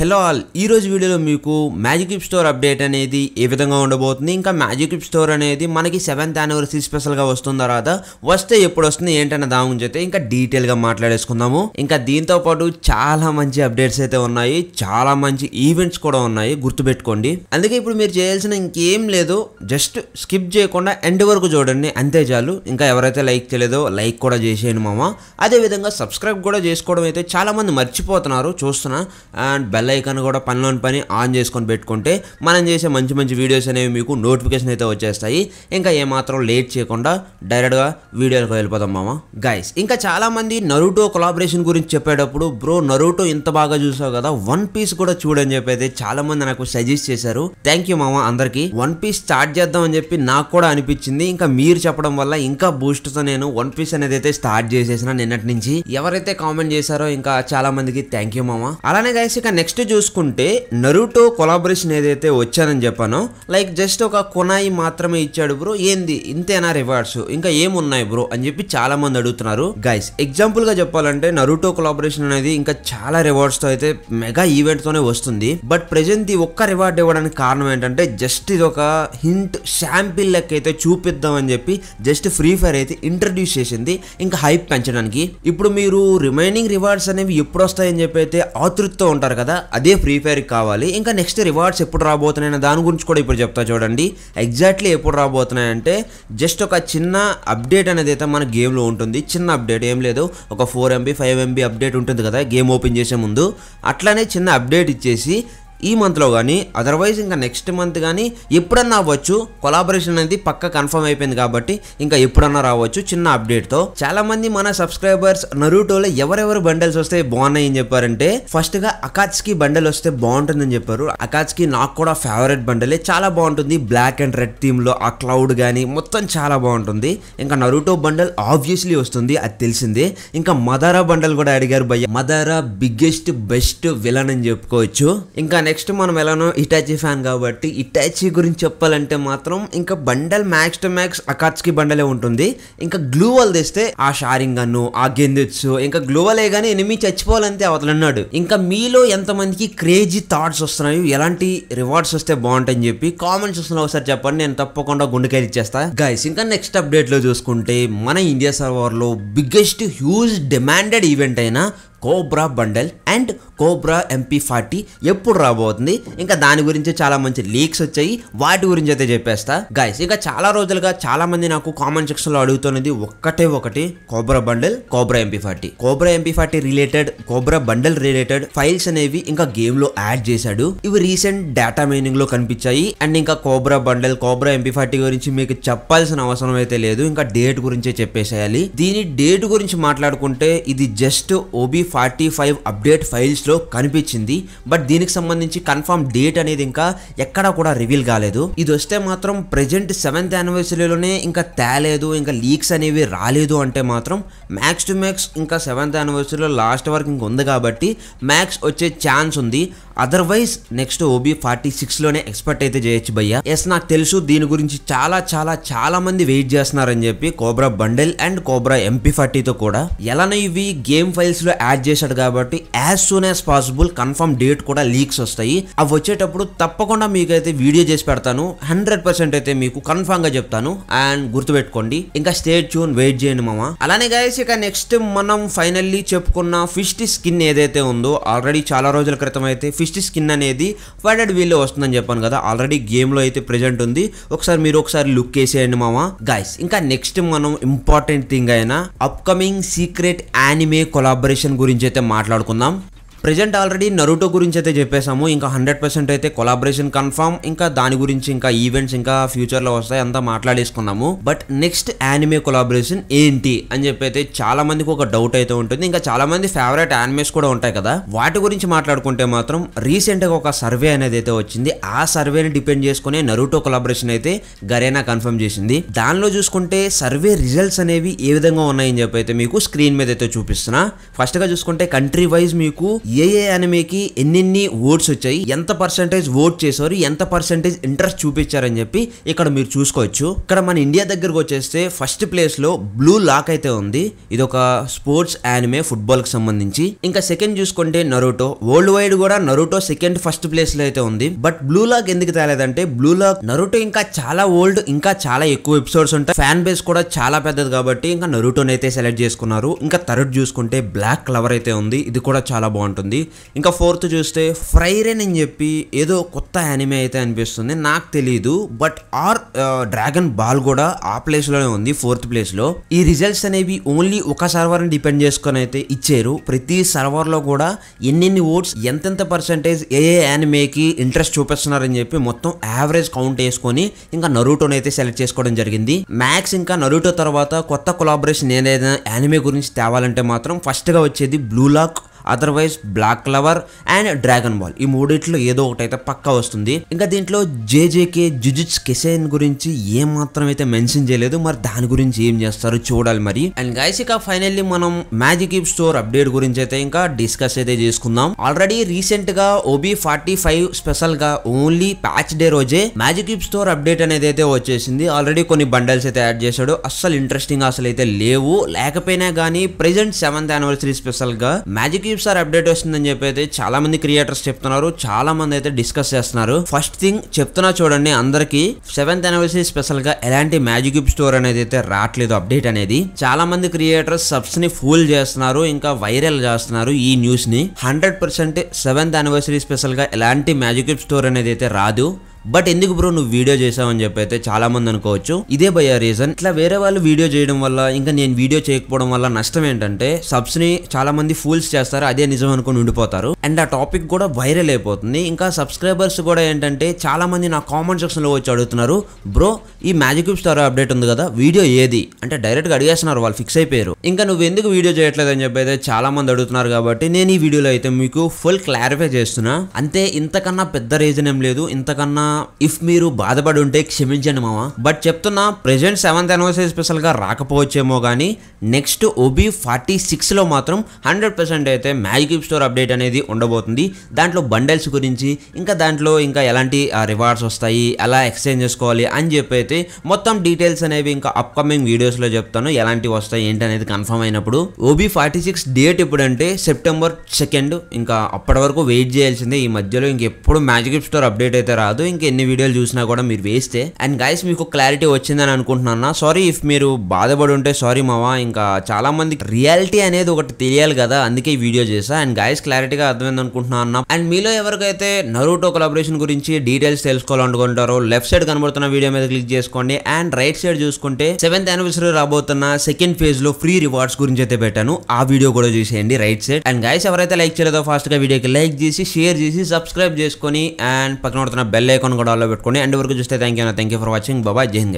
hello all ఈరోజు వీడియోలో మీకు మ్యాజిక్ ఇప్ స్టోర్ అప్డేట్ అనేది ఏ విధంగా ఉండబోతుంది ఇంకా మ్యాజిక్ ఇప్ స్టోర్ అనేది మనకి సెవెంత్ యానివర్సరీ స్పెషల్గా వస్తుంది తర్వాత వస్తే ఎప్పుడు వస్తుంది ఏంటన్న దాని గురించి అయితే ఇంకా డీటెయిల్గా మాట్లాడేసుకుందాము ఇంకా దీంతో పాటు చాలా మంచి అప్డేట్స్ అయితే ఉన్నాయి చాలా మంచి ఈవెంట్స్ కూడా ఉన్నాయి గుర్తుపెట్టుకోండి అందుకే ఇప్పుడు మీరు చేయాల్సిన ఇంకేం లేదు జస్ట్ స్కిప్ చేయకుండా ఎండ్ వరకు చూడండి అంతే చాలు ఇంకా ఎవరైతే లైక్ చేయలేదో లైక్ కూడా చేసేయండి మామ అదేవిధంగా సబ్స్క్రైబ్ కూడా చేసుకోవడం అయితే చాలామంది మర్చిపోతున్నారు చూస్తున్నా అండ్ బెల్ బెల్ ఐకాన్ కూడా పనిలోని పని ఆన్ చేసుకొని పెట్టుకుంటే మనం చేసే మంచి మంచి వీడియోస్ అనేవి మీకు నోటిఫికేషన్ అయితే వచ్చేస్తాయి ఇంకా ఏమాత్రం లేట్ చేయకుండా డైరెక్ట్గా వీడియోలకు వెళ్ళిపోదాం మామ గైస్ ఇంకా చాలామంది నరుటో కొలాబరేషన్ గురించి చెప్పేటప్పుడు బ్రో నరుటో ఇంత బాగా చూసావు కదా వన్ పీస్ కూడా చూడని చెప్పి అయితే చాలామంది నాకు సజెస్ట్ చేశారు థ్యాంక్ యూ మామ అందరికీ వన్ పీస్ స్టార్ట్ చేద్దాం అని చెప్పి నాకు కూడా అనిపించింది ఇంకా మీరు చెప్పడం వల్ల ఇంకా బూస్ట్తో నేను వన్ పీస్ అనేది అయితే స్టార్ట్ చేసేసిన నిన్నటి నుంచి ఎవరైతే కామెంట్ చేశారో ఇంకా చాలా మందికి థ్యాంక్ యూ మామ అలానే గైస్ ఇక నెక్స్ట్ నెక్స్ట్ చూసుకుంటే నరుటో కొలాబరేషన్ ఏదైతే వచ్చానని చెప్పానో లైక్ జస్ట్ ఒక కొనాయి మాత్రమే ఇచ్చాడు బ్రో ఏంది ఇంతేనా రివార్డ్స్ ఇంకా ఏమున్నాయి బ్రో అని చెప్పి చాలా మంది అడుగుతున్నారు గైస్ ఎగ్జాంపుల్ గా చెప్పాలంటే నరుటో కొలాబరేషన్ అనేది ఇంకా చాలా రివార్డ్స్ తో అయితే మెగా ఈవెంట్ తోనే వస్తుంది బట్ ప్రెజెంట్ ఈ ఒక్క రివార్డ్ ఇవ్వడానికి కారణం ఏంటంటే జస్ట్ ఇది ఒక హింట్ శాంపిల్ లెక్క అయితే చూపిద్దాం అని చెప్పి జస్ట్ ఫ్రీ ఫైర్ అయితే ఇంట్రడ్యూస్ చేసింది ఇంకా హైప్ పెంచడానికి ఇప్పుడు మీరు రిమైనింగ్ రివార్డ్స్ అనేవి ఎప్పుడు వస్తాయని చెప్పి అయితే ఆతృతతో ఉంటారు కదా అదే ఫ్రీ ఫైర్ కావాలి ఇంకా నెక్స్ట్ రివార్డ్స్ ఎప్పుడు రాబోతున్నాయన్న దాని గురించి కూడా ఇప్పుడు చెప్తా చూడండి ఎగ్జాక్ట్లీ ఎప్పుడు రాబోతున్నాయంటే జస్ట్ ఒక చిన్న అప్డేట్ అనేది అయితే మన గేమ్లో ఉంటుంది చిన్న అప్డేట్ ఏం లేదు ఒక four MB five MB update ఉంటుంది కదా గేమ్ ఓపెన్ చేసే ముందు అట్లానే చిన్న అప్డేట్ ఇచ్చేసి ఈ మంత్లో కానీ అదర్వైజ్ ఇంకా నెక్స్ట్ మంత్ కానీ ఎప్పుడన్నా అవ్వచ్చు కొలాబరేషన్ అనేది పక్క కన్ఫర్మ్ అయిపోయింది కాబట్టి ఇంకా ఎప్పుడన్నా రావచ్చు చిన్న అప్డేట్తో చాలా మంది మన సబ్స్క్రైబర్స్ నరూటోలో ఎవరెవరు బండల్స్ వస్తే బాగున్నాయని చెప్పారంటే ఫస్ట్గా అకాచ్కి బండల్ వస్తే బాగుంటుందని చెప్పారు అకాచ్కి నాకు కూడా ఫేవరెట్ బండలే చాలా బాగుంటుంది బ్లాక్ అండ్ రెడ్ థీమ్లో ఆ క్లౌడ్ కానీ మొత్తం చాలా బాగుంటుంది ఇంకా నరూటో బండల్ ఆబ్వియస్లీ వస్తుంది అది తెలిసిందే ఇంకా మదారా బండల్ కూడా అడిగారు భయ్య మదరా బిగ్గెస్ట్ బెస్ట్ విలన్ అని చెప్పుకోవచ్చు ఇంకా నెక్స్ట్ మనం ఎలానో ఇటాచీ ఫ్యాన్ కాబట్టి ఇటాచీ గురించి చెప్పాలంటే మాత్రం ఇంకా బండల్ మ్యాక్స్ టు మ్యాక్స్ అకాచ్కి బండలే ఉంటుంది ఇంకా గ్లూవల్ తెస్తే ఆ షారింగ్ గన్ ఆ గెందెచ్చు ఇంకా గ్లూవలే కానీ ఎనిమి అవతలు అవతలన్నాడు ఇంకా మీలో ఎంతమందికి క్రేజీ థాట్స్ వస్తున్నాయి ఎలాంటి రివార్డ్స్ వస్తే బాగుంటాయని చెప్పి కామెంట్స్ వస్తున్నా ఒకసారి చెప్పండి నేను తప్పకుండా గుండెకాయలు ఇచ్చేస్తా గైస్ ఇంకా నెక్స్ట్ అప్డేట్లో చూసుకుంటే మన ఇండియా సర్వర్లో బిగ్గెస్ట్ హ్యూజ్ డిమాండెడ్ ఈవెంట్ అయినా Cobra bundle and Cobra MP forty ఎప్పుడు రాబోతుంది ఇంకా దాని గురించి చాలా మంచి లీక్స్ వచ్చాయి వాటి గురించి అయితే చెప్పేస్తా గైస్ ఇంకా చాలా రోజులుగా చాలా మంది నాకు కామెంట్ సెక్షన్ లో అడుగుతున్నది ఒక్కటే ఒకటి Cobra bundle Cobra MP forty Cobra MP forty related Cobra bundle related files అనేవి ఇంకా గేమ్ లో యాడ్ చేశాడు ఇవి రీసెంట్ డేటా మైనింగ్ లో కనిపించాయి అండ్ ఇంకా Cobra bundle Cobra MP forty గురించి మీకు చెప్పాల్సిన అవసరం అయితే లేదు ఇంకా డేట్ గురించే చెప్పేసేయాలి దీని డేట్ గురించి మాట్లాడుకుంటే ఇది just OB forty five update ఫైల్స్లో కనిపించింది బట్ దీనికి సంబంధించి కన్ఫర్మ్ డేట్ అనేది ఇంకా ఎక్కడా కూడా రివీల్ కాలేదు ఇది వస్తే మాత్రం ప్రజెంట్ సెవెంత్ యానివర్సరీలోనే ఇంకా తేలేదు ఇంకా లీక్స్ అనేవి రాలేదు అంటే మాత్రం మ్యాక్స్ టు మ్యాక్స్ ఇంకా సెవెంత్ యానివర్సరీలో లాస్ట్ వరకు ఇంక ఉంది కాబట్టి మ్యాక్స్ వచ్చే ఛాన్స్ ఉంది otherwise next OB forty six లోనే ఎక్స్పెక్ట్ అయితే చేయొచ్చు భయ్య ఎస్ నాకు తెలుసు దీని గురించి చాలా చాలా చాలా మంది వెయిట్ చేస్తున్నారని చెప్పి Cobra bundle and Cobra MP ఫార్టీతో కూడా ఎలానో ఇవి గేమ్ ఫైల్స్ లో యాడ్ చేశాడు కాబట్టి as soon as possible confirm date కూడా లీక్స్ వస్తాయి అవి వచ్చేటప్పుడు తప్పకుండా మీకైతే వీడియో చేసి పెడతాను హండ్రెడ్ పర్సెంట్ అయితే మీకు కన్ఫర్మ్ గా చెప్తాను అండ్ గుర్తుపెట్టుకోండి ఇంకా స్టేట్ చూన్ వెయిట్ చేయండి మామ అలానే గాయస్ ఇక నెక్స్ట్ మనం ఫైనల్లీ చెప్పుకున్న ఫిష్ స్కిన్ ఏదైతే ఉందో ఆల్రెడీ చాలా రోజుల క్రితం అయితే ఫిష్ మిస్టీ స్కిన్ అనేది వైడెడ్ వీల్లో వస్తుందని చెప్పాను కదా ఆల్రెడీ గేమ్లో అయితే ప్రెజెంట్ ఉంది ఒకసారి మీరు ఒకసారి లుక్ వేసేయండి మామ గైస్ ఇంకా నెక్స్ట్ మనం ఇంపార్టెంట్ థింగ్ అయినా అప్కమింగ్ సీక్రెట్ యానిమే కొలాబరేషన్ గురించి అయితే మాట్లాడుకుందాం ప్రజెంట్ ఆల్రెడీ నరుటో గురించి అయితే చెప్పేసాము ఇంకా హండ్రెడ్ పర్సెంట్ అయితే కొలాబరేషన్ కన్ఫామ్ ఇంకా దాని గురించి ఇంకా ఈవెంట్స్ ఇంకా ఫ్యూచర్ లో వస్తాయి అంతా మాట్లాడేసుకున్నాము బట్ నెక్స్ట్ యానిమే కొలాబరేషన్ ఏంటి అని చెప్పి అయితే చాలా మందికి ఒక డౌట్ అయితే ఉంటుంది ఇంకా చాలా మంది ఫేవరెట్ యానిమేస్ కూడా ఉంటాయి కదా వాటి గురించి మాట్లాడుకుంటే మాత్రం రీసెంట్ గా ఒక సర్వే అనేది అయితే వచ్చింది ఆ సర్వేని డిపెండ్ చేసుకునే నరుటో కొలాబరేషన్ అయితే గరేనా కన్ఫర్మ్ చేసింది దానిలో చూసుకుంటే సర్వే రిజల్ట్స్ అనేవి ఏ విధంగా ఉన్నాయని చెప్పి అయితే మీకు స్క్రీన్ మీద అయితే చూపిస్తున్నా ఫస్ట్ గా చూసుకుంటే కంట్రీ వైజ్ మీకు ఏ ఏ అనిమేకి ఎన్నెన్ని ఓట్స్ వచ్చాయి ఎంత పర్సంటేజ్ ఓట్ చేశారు ఎంత పర్సంటేజ్ ఇంట్రెస్ట్ చూపించారని చెప్పి ఇక్కడ మీరు చూసుకోవచ్చు ఇక్కడ మన ఇండియా దగ్గరకు వచ్చేస్తే ఫస్ట్ ప్లేస్ లో బ్లూ లాక్ అయితే ఉంది ఇది ఒక స్పోర్ట్స్ యానిమే ఫుట్బాల్ కి సంబంధించి ఇంకా సెకండ్ చూసుకుంటే నరోటో వరల్డ్ వైడ్ కూడా నరోటో సెకండ్ ఫస్ట్ ప్లేస్ లో అయితే ఉంది బట్ బ్లూ లాక్ ఎందుకు తేలేదంటే బ్లూ లాక్ నరోటో ఇంకా చాలా ఓల్డ్ ఇంకా చాలా ఎక్కువ ఎపిసోడ్స్ ఉంటాయి ఫ్యాన్ బేస్ కూడా చాలా పెద్దది కాబట్టి ఇంకా నరుటోని సెలెక్ట్ చేసుకున్నారు ఇంకా థర్డ్ చూసుకుంటే బ్లాక్ క్లవర్ అయితే ఉంది ఇది కూడా చాలా బాగుంటుంది ఉంటుంది ఇంకా ఫోర్త్ చూస్తే ఫ్రైరెన్ అని చెప్పి ఏదో కొత్త యానిమే అయితే అనిపిస్తుంది నాకు తెలియదు బట్ ఆర్ డ్రాగన్ బాల్ కూడా ఆ ప్లేస్లోనే ఉంది ఫోర్త్ ప్లేస్లో ఈ రిజల్ట్స్ అనేవి ఓన్లీ ఒక సర్వర్ని డిపెండ్ చేసుకొని అయితే ఇచ్చారు ప్రతి సర్వర్లో కూడా ఎన్నెన్ని ఓట్స్ ఎంతెంత పర్సంటేజ్ ఏ ఏ యానిమేకి ఇంట్రెస్ట్ చూపిస్తున్నారని చెప్పి మొత్తం యావరేజ్ కౌంట్ వేసుకొని ఇంకా నరూటోని అయితే సెలెక్ట్ చేసుకోవడం జరిగింది మ్యాక్స్ ఇంకా నరూటో తర్వాత కొత్త కొలాబరేషన్ ఏదైనా యానిమే గురించి తేవాలంటే మాత్రం ఫస్ట్గా వచ్చేది Blue Lock otherwise Black Clover and Dragon Ball ఈ మూడిట్లో ఏదో ఒకటి అయితే పక్కా వస్తుంది ఇంకా దీంట్లో జేజేకే జుజుట్స్ కెసేన్ గురించి ఏ మాత్రం అయితే మెన్షన్ చేయలేదు మరి దాని గురించి ఏం చేస్తారు చూడాలి మరి అండ్ గైస్ ఇక ఫైనల్లీ మనం మ్యాజిక్ ఈప్ స్టోర్ అప్డేట్ గురించి అయితే ఇంకా డిస్కస్ అయితే చేసుకుందాం ఆల్రెడీ రీసెంట్ గా ఓబీ ఫార్టీ ఫైవ్ స్పెషల్ గా ఓన్లీ ప్యాచ్ డే రోజే మ్యాజిక్ ఈప్ స్టోర్ అప్డేట్ అనేది అయితే వచ్చేసింది ఆల్రెడీ కొన్ని బండల్స్ అయితే యాడ్ చేశాడు అస్సలు ఇంట్రెస్టింగ్ అసలు అయితే లేవు లేకపోయినా కానీ ప్రెసెంట్ సెవెంత్ యానివర్సరీ స్పెషల్ గా మ్యాజిక్ సార్ అప్డేట్ వస్తుందని చెప్పి అయితే చాలా మంది క్రియేటర్స్ చెప్తున్నారు చాలా మంది అయితే డిస్కస్ చేస్తున్నారు ఫస్ట్ థింగ్ చెప్తున్నా చూడండి అందరికి సెవెంత్ అనివర్సరీ స్పెషల్ గా ఎలాంటి మ్యాజిక్ క్యూబ్ స్టోర్ అనేది అయితే రావట్లేదు అప్డేట్ అనేది చాలా మంది క్రియేటర్స్ సబ్స్ ని ఫూల్ చేస్తున్నారు ఇంకా వైరల్ చేస్తున్నారు ఈ న్యూస్ ని hundred percent seventh anniversary special గా ఎలాంటి మ్యాజిక్ క్యూబ్ స్టోర్ అనేది అయితే రాదు బట్ ఎందుకు బ్రో నువ్వు వీడియో చేసావని చెప్పి అయితే చాలా మంది అనుకోవచ్చు ఇదే భయ రీజన్ ఇట్లా వేరే వాళ్ళు వీడియో చేయడం వల్ల ఇంకా నేను వీడియో చేయకపోవడం వల్ల నష్టం ఏంటంటే సబ్స్ ని చాలా మంది ఫూల్స్ చేస్తారు అదే నిజం అనుకుని ఉండిపోతారు అండ్ ఆ టాపిక్ కూడా వైరల్ అయిపోతుంది ఇంకా సబ్స్క్రైబర్స్ కూడా ఏంటంటే చాలా మంది నా కామెంట్ సెక్షన్ లో వచ్చి అడుగుతున్నారు బ్రో ఈ మ్యాజిక్ స్టార్ అప్డేట్ ఉంది కదా వీడియో ఏది అంటే డైరెక్ట్ గా అడిగేస్తున్నారు వాళ్ళు ఫిక్స్ అయిపోయారు ఇంకా నువ్వు ఎందుకు వీడియో చేయట్లేదు అని చెప్పి అయితే చాలా మంది అడుగుతున్నారు కాబట్టి నేను ఈ వీడియోలో అయితే మీకు ఫుల్ క్లారిఫై చేస్తున్నా అంతే ఇంతకన్నా పెద్ద రీజన్ ఏం లేదు ఇంతకన్నా ఇఫ్ మీరు బాధపడి ఉంటే క్షమించండి మామ బట్ చెప్తున్నా ప్రెజెంట్ సెవెంత్ స్పెషల్ స్పెషల్గా రాకపోవచ్చేమో కానీ నెక్స్ట్ ఓబీ ఫార్టీ సిక్స్లో మాత్రం హండ్రెడ్ పర్సెంట్ అయితే మ్యాజిక్ స్టోర్ అప్డేట్ అనేది ఉండబోతుంది దాంట్లో బండల్స్ గురించి ఇంకా దాంట్లో ఇంకా ఎలాంటి రివార్డ్స్ వస్తాయి ఎలా ఎక్స్చేంజ్ చేసుకోవాలి అని చెప్పి అయితే మొత్తం డీటెయిల్స్ అనేవి ఇంకా అప్కమింగ్ వీడియోస్లో చెప్తాను ఎలాంటివి వస్తాయి ఏంటి అనేది కన్ఫర్మ్ అయినప్పుడు ఓబీ ఫార్టీ సిక్స్ డేట్ ఇప్పుడంటే సెప్టెంబర్ సెకండ్ ఇంకా అప్పటి వరకు వెయిట్ చేయాల్సిందే ఈ మధ్యలో ఇంకెప్పుడు మ్యాజిక్ స్టోర్ అప్డేట్ అయితే రాదు ఇంక ఎన్ని వీడియోలు చూసినా కూడా మీరు వేస్తే అండ్ గైస్ మీకు క్లారిటీ వచ్చిందని అనుకుంటున్నాను సారీ ఇఫ్ మీరు బాధపడి ఉంటే సారీ మావా ఇంకా చాలా మంది రియాలిటీ అనేది ఒకటి తెలియాలి కదా అందుకే వీడియో చేసా అండ్ గైస్ క్లారిటీగా అర్థమైంది అనుకుంటున్నాను అండ్ మీలో ఎవరికైతే నరూటో కొలాబరేషన్ గురించి డీటెయిల్స్ తెలుసుకోవాలనుకుంటారో లెఫ్ట్ సైడ్ కనబడుతున్న వీడియో మీద క్లిక్ చేసుకోండి అండ్ రైట్ సైడ్ చూసుకుంటే సెవెంత్ యానివర్సరీ రాబోతున్న సెకండ్ ఫేజ్ లో ఫ్రీ రివార్డ్స్ గురించి అయితే పెట్టాను ఆ వీడియో కూడా చూసేయండి రైట్ సైడ్ అండ్ గైస్ ఎవరైతే లైక్ చేయలేదో ఫాస్ట్ గా వీడియోకి లైక్ చేసి షేర్ చేసి సబ్స్క్రైబ్ చేసుకొని అండ్ పక్కన పడుతున్న బెల్ ఐకాన్ ఐకాన్ కూడా ఆల్లో పెట్టుకోండి అండ్ వరకు చూస్తే థ్యాంక్ యూ అన్న థ్యాంక్ యూ ఫర్ వాచింగ్ బాబా జై హింద్